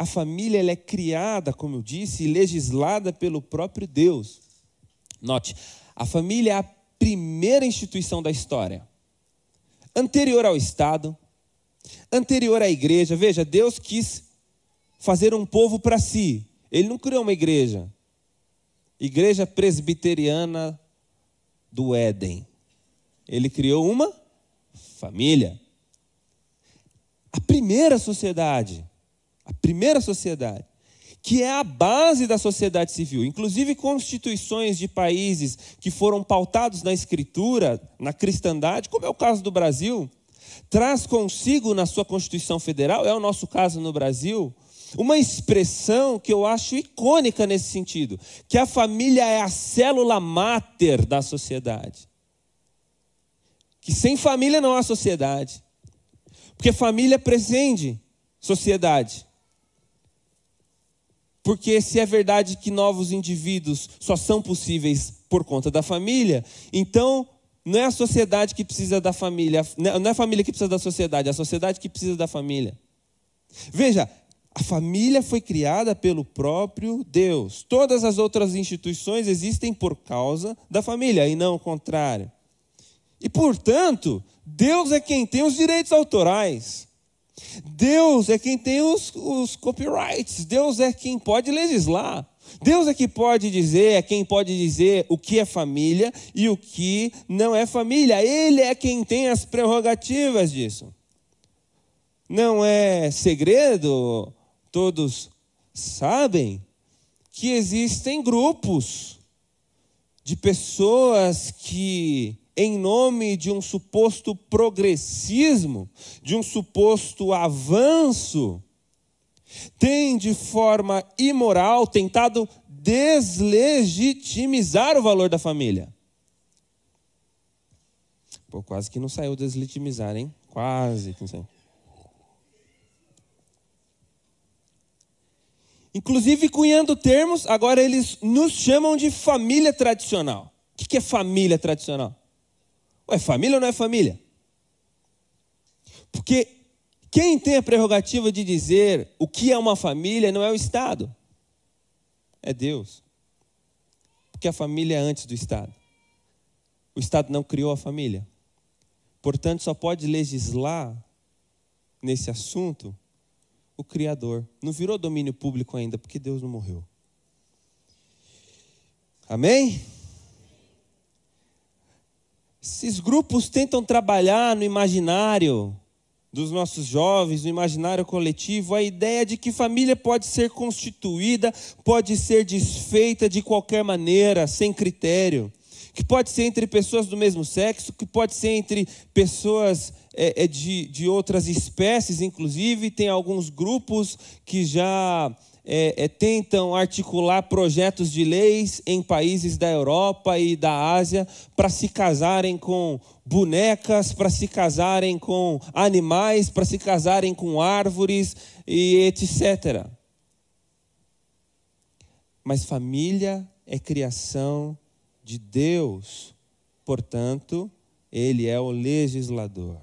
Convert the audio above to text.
A família ela é criada, como eu disse, e legislada pelo próprio Deus. Note, a família é a primeira instituição da história. Anterior ao Estado, anterior à igreja. Veja, Deus quis fazer um povo para si. Ele não criou uma igreja. Igreja presbiteriana do Éden. Ele criou uma família. A primeira sociedade primeira sociedade, que é a base da sociedade civil. Inclusive, constituições de países que foram pautados na escritura, na cristandade, como é o caso do Brasil, traz consigo na sua Constituição Federal, é o nosso caso no Brasil, uma expressão que eu acho icônica nesse sentido, que a família é a célula máter da sociedade. Que sem família não há sociedade. Porque família presende sociedade. Porque se é verdade que novos indivíduos só são possíveis por conta da família, então não é a sociedade que precisa da família, né, não é a família que precisa da sociedade, é a sociedade que precisa da família. Veja, a família foi criada pelo próprio Deus. Todas as outras instituições existem por causa da família e não o contrário. E, portanto, Deus é quem tem os direitos autorais. Deus é quem tem os, os copyrights, Deus é quem pode legislar. Deus é que pode dizer, é quem pode dizer o que é família e o que não é família. Ele é quem tem as prerrogativas disso. Não é segredo, todos sabem que existem grupos de pessoas que, em nome de um suposto progressismo, de um suposto avanço, têm de forma imoral tentado deslegitimizar o valor da família. Pô, quase que não saiu deslegitimizar, hein? Quase que não saiu. Inclusive, cunhando termos, agora eles nos chamam de família tradicional. O que é família tradicional? É família ou não é família? Porque quem tem a prerrogativa de dizer o que é uma família não é o Estado, é Deus. Porque a família é antes do Estado. O Estado não criou a família. Portanto, só pode legislar nesse assunto o Criador. Não virou domínio público ainda, porque Deus não morreu. Amém? Esses grupos tentam trabalhar no imaginário dos nossos jovens, no imaginário coletivo, a ideia de que família pode ser constituída, pode ser desfeita de qualquer maneira, sem critério que pode ser entre pessoas do mesmo sexo, que pode ser entre pessoas é, é, de, de outras espécies, inclusive. Tem alguns grupos que já é, é, tentam articular projetos de leis em países da Europa e da Ásia para se casarem com bonecas, para se casarem com animais, para se casarem com árvores e etc. Mas família é criação de Deus, portanto, ele é o legislador.